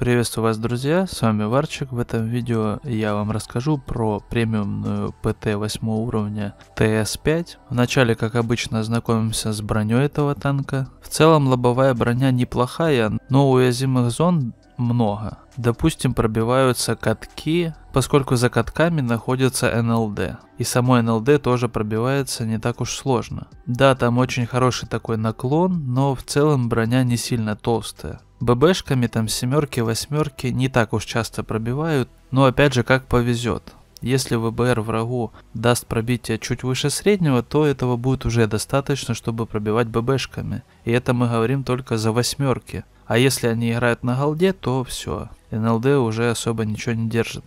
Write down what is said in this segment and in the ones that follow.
Приветствую вас, друзья, с вами Варчик. В этом видео я вам расскажу про премиумную ПТ 8 уровня ТС-5. Вначале, как обычно, ознакомимся с броней этого танка. В целом лобовая броня неплохая, но уязвимых зон много. Допустим, пробиваются катки, поскольку за катками находится НЛД. И само НЛД тоже пробивается не так уж сложно. Да, там очень хороший такой наклон, но в целом броня не сильно толстая. ББшками там семерки, восьмерки не так уж часто пробивают, но опять же как повезет. Если ВБР врагу даст пробитие чуть выше среднего, то этого будет уже достаточно, чтобы пробивать ББшками. И это мы говорим только за восьмерки. А если они играют на голде, то все. НЛД уже особо ничего не держит.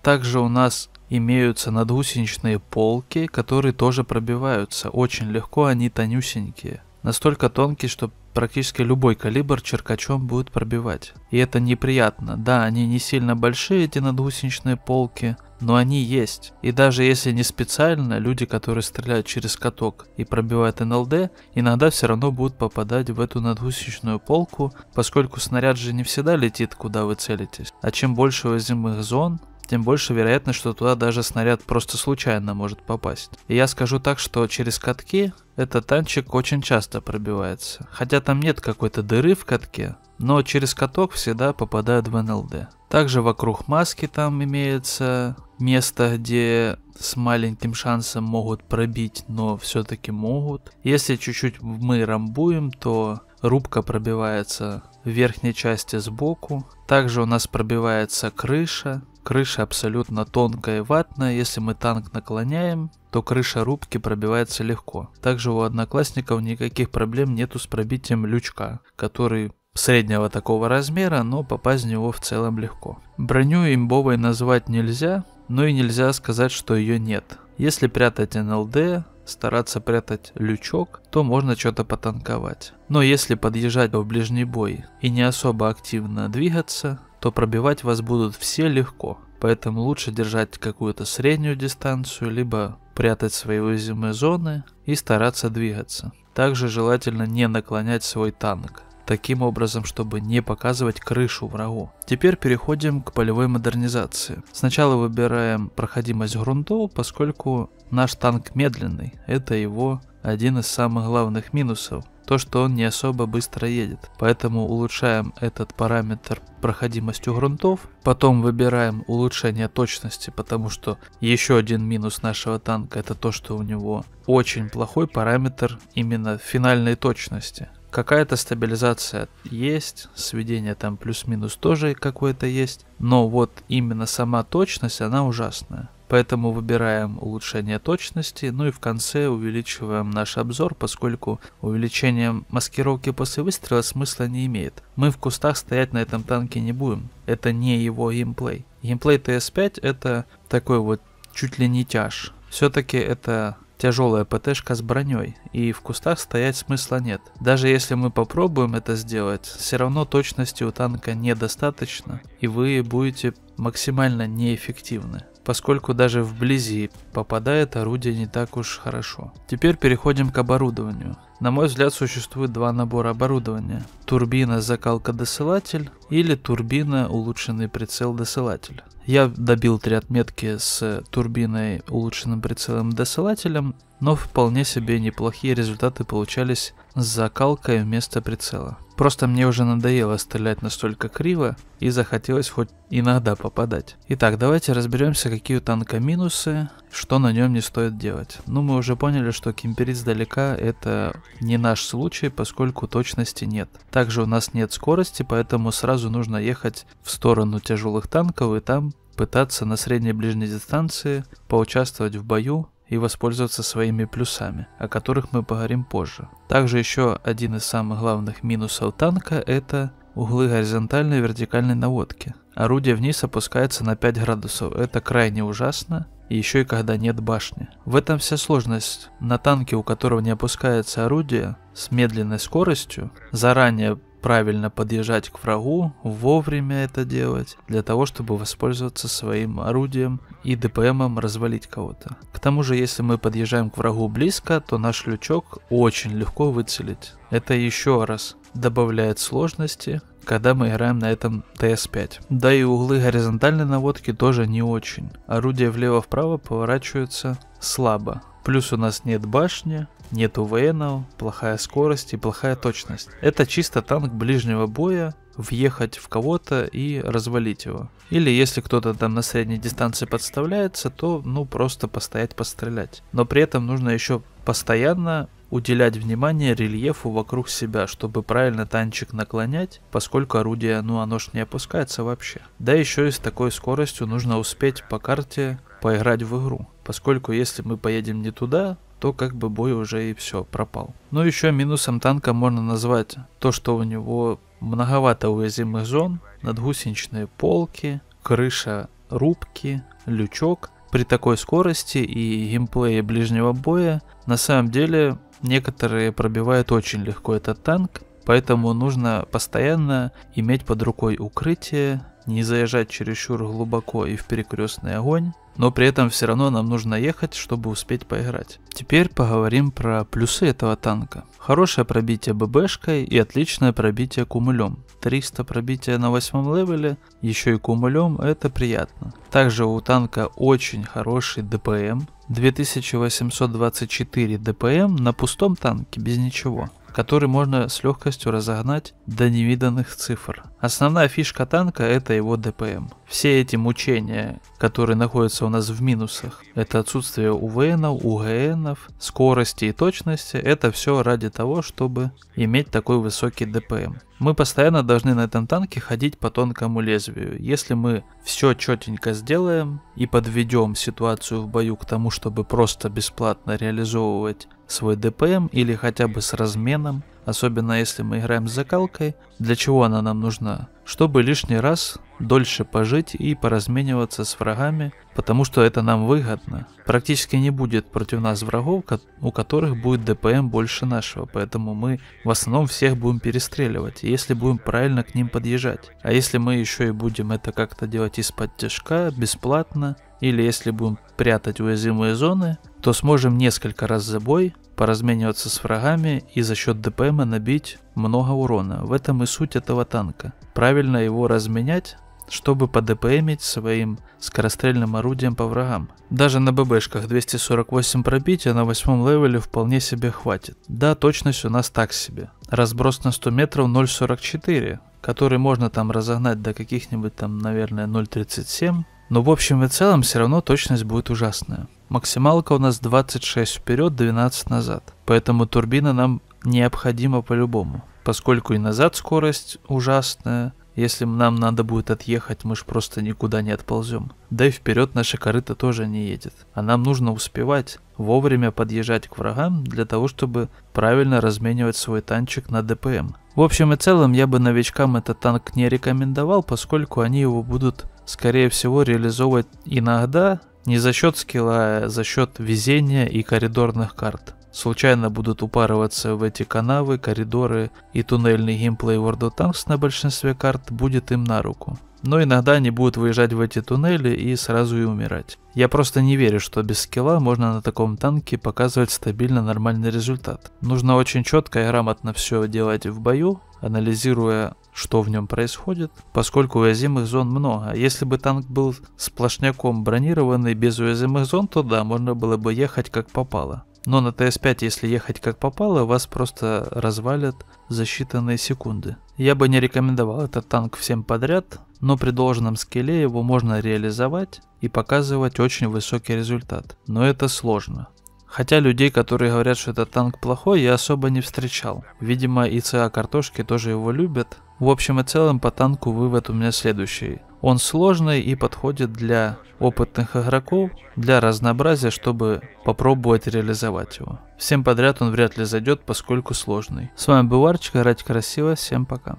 Также у нас имеются надгусеничные полки, которые тоже пробиваются. Очень легко, они тонюсенькие. Настолько тонкие, что практически любой калибр черкачом будет пробивать. И это неприятно. Да, они не сильно большие, эти надгусеничные полки – но они есть. И даже если не специально, люди, которые стреляют через каток и пробивают НЛД, иногда все равно будут попадать в эту надгусечную полку, поскольку снаряд же не всегда летит, куда вы целитесь. А чем больше возимых зон, тем больше вероятность, что туда даже снаряд просто случайно может попасть. И я скажу так, что через катки этот танчик очень часто пробивается. Хотя там нет какой-то дыры в катке, но через каток всегда попадают в НЛД. Также вокруг маски там имеется место, где с маленьким шансом могут пробить, но все-таки могут. Если чуть-чуть мы рамбуем, то рубка пробивается в верхней части сбоку. Также у нас пробивается крыша. Крыша абсолютно тонкая и ватная, если мы танк наклоняем, то крыша рубки пробивается легко. Также у одноклассников никаких проблем нету с пробитием лючка, который среднего такого размера, но попасть в него в целом легко. Броню имбовой назвать нельзя, но и нельзя сказать, что ее нет. Если прятать НЛД, стараться прятать лючок, то можно что-то потанковать. Но если подъезжать в ближний бой и не особо активно двигаться, то пробивать вас будут все легко. Поэтому лучше держать какую-то среднюю дистанцию, либо прятать свои уязвимые зоны и стараться двигаться. Также желательно не наклонять свой танк, таким образом, чтобы не показывать крышу врагу. Теперь переходим к полевой модернизации. Сначала выбираем проходимость грунтов, поскольку наш танк медленный, это его один из самых главных минусов то, что он не особо быстро едет. Поэтому улучшаем этот параметр проходимостью грунтов. Потом выбираем улучшение точности, потому что еще один минус нашего танка это то, что у него очень плохой параметр именно финальной точности. Какая-то стабилизация есть, сведение там плюс-минус тоже какое-то есть, но вот именно сама точность, она ужасная. Поэтому выбираем улучшение точности, ну и в конце увеличиваем наш обзор, поскольку увеличение маскировки после выстрела смысла не имеет. Мы в кустах стоять на этом танке не будем, это не его геймплей. Геймплей ТС-5 это такой вот чуть ли не тяж. Все-таки это тяжелая ПТшка с броней, и в кустах стоять смысла нет. Даже если мы попробуем это сделать, все равно точности у танка недостаточно, и вы будете максимально неэффективны поскольку даже вблизи попадает орудие не так уж хорошо. Теперь переходим к оборудованию. На мой взгляд существует два набора оборудования. Турбина закалка-досылатель или турбина улучшенный прицел-досылатель. Я добил три отметки с турбиной улучшенным прицелом-досылателем, но вполне себе неплохие результаты получались с закалкой вместо прицела. Просто мне уже надоело стрелять настолько криво и захотелось хоть иногда попадать. Итак, давайте разберемся, какие у танка минусы, что на нем не стоит делать. Ну, мы уже поняли, что кемперит сдалека это не наш случай, поскольку точности нет. Также у нас нет скорости, поэтому сразу нужно ехать в сторону тяжелых танков и там пытаться на средней ближней дистанции поучаствовать в бою и воспользоваться своими плюсами, о которых мы поговорим позже. Также еще один из самых главных минусов танка это углы горизонтальной и вертикальной наводки. Орудие вниз опускается на 5 градусов, это крайне ужасно, и еще и когда нет башни. В этом вся сложность. На танке, у которого не опускается орудие, с медленной скоростью, заранее правильно подъезжать к врагу, вовремя это делать, для того, чтобы воспользоваться своим орудием и ДПМом развалить кого-то. К тому же, если мы подъезжаем к врагу близко, то наш лючок очень легко выцелить. Это еще раз добавляет сложности, когда мы играем на этом ТС-5. Да и углы горизонтальной наводки тоже не очень. Орудие влево-вправо поворачиваются слабо. Плюс у нас нет башни, нет УВНов, плохая скорость и плохая точность. Это чисто танк ближнего боя, въехать в кого-то и развалить его. Или если кто-то там на средней дистанции подставляется, то ну просто постоять, пострелять. Но при этом нужно еще постоянно уделять внимание рельефу вокруг себя, чтобы правильно танчик наклонять, поскольку орудие, ну оно ж не опускается вообще. Да еще и с такой скоростью нужно успеть по карте поиграть в игру поскольку если мы поедем не туда, то как бы бой уже и все, пропал. Но ну, еще минусом танка можно назвать то, что у него многовато уязвимых зон, надгусеничные полки, крыша рубки, лючок. При такой скорости и геймплее ближнего боя на самом деле некоторые пробивают очень легко этот танк, поэтому нужно постоянно иметь под рукой укрытие, не заезжать чересчур глубоко и в перекрестный огонь, но при этом все равно нам нужно ехать, чтобы успеть поиграть. Теперь поговорим про плюсы этого танка. Хорошее пробитие ББшкой и отличное пробитие кумулем. 300 пробития на восьмом левеле, еще и кумулем, это приятно. Также у танка очень хороший ДПМ, 2824 ДПМ на пустом танке без ничего который можно с легкостью разогнать до невиданных цифр. Основная фишка танка это его ДПМ. Все эти мучения, которые находятся у нас в минусах, это отсутствие УВНов, УГНов, скорости и точности, это все ради того, чтобы иметь такой высокий ДПМ. Мы постоянно должны на этом танке ходить по тонкому лезвию. Если мы все четенько сделаем и подведем ситуацию в бою к тому, чтобы просто бесплатно реализовывать свой ДПМ или хотя бы с разменом, особенно если мы играем с закалкой. Для чего она нам нужна? Чтобы лишний раз дольше пожить и поразмениваться с врагами, потому что это нам выгодно. Практически не будет против нас врагов, у которых будет ДПМ больше нашего, поэтому мы в основном всех будем перестреливать, если будем правильно к ним подъезжать. А если мы еще и будем это как-то делать из-под тяжка, бесплатно, или если будем прятать уязвимые зоны, то сможем несколько раз за бой поразмениваться с врагами и за счет ДПМа набить много урона. В этом и суть этого танка. Правильно его разменять, чтобы подпмить своим скорострельным орудием по врагам. Даже на ББшках 248 пробития на восьмом левеле вполне себе хватит. Да, точность у нас так себе. Разброс на 100 метров 0.44, который можно там разогнать до каких-нибудь там, наверное, 0.37 но в общем и целом все равно точность будет ужасная. Максималка у нас 26 вперед, 12 назад. Поэтому турбина нам необходима по-любому. Поскольку и назад скорость ужасная, если нам надо будет отъехать, мы ж просто никуда не отползем. Да и вперед наша корыта тоже не едет. А нам нужно успевать вовремя подъезжать к врагам для того, чтобы правильно разменивать свой танчик на ДПМ. В общем и целом, я бы новичкам этот танк не рекомендовал, поскольку они его будут, скорее всего, реализовывать иногда не за счет скилла, а за счет везения и коридорных карт случайно будут упарываться в эти канавы, коридоры и туннельный геймплей World of Tanks на большинстве карт будет им на руку. Но иногда они будут выезжать в эти туннели и сразу и умирать. Я просто не верю, что без скилла можно на таком танке показывать стабильно нормальный результат. Нужно очень четко и грамотно все делать в бою, анализируя, что в нем происходит, поскольку уязвимых зон много. Если бы танк был сплошняком бронированный без уязвимых зон, то да, можно было бы ехать как попало. Но на ТС-5, если ехать как попало, вас просто развалят за считанные секунды. Я бы не рекомендовал этот танк всем подряд, но при должном скилле его можно реализовать и показывать очень высокий результат. Но это сложно. Хотя людей, которые говорят, что этот танк плохой, я особо не встречал. Видимо, и ЦА картошки тоже его любят. В общем и целом по танку вывод у меня следующий. Он сложный и подходит для опытных игроков, для разнообразия, чтобы попробовать реализовать его. Всем подряд он вряд ли зайдет, поскольку сложный. С вами был Арчик, играть красиво, всем пока.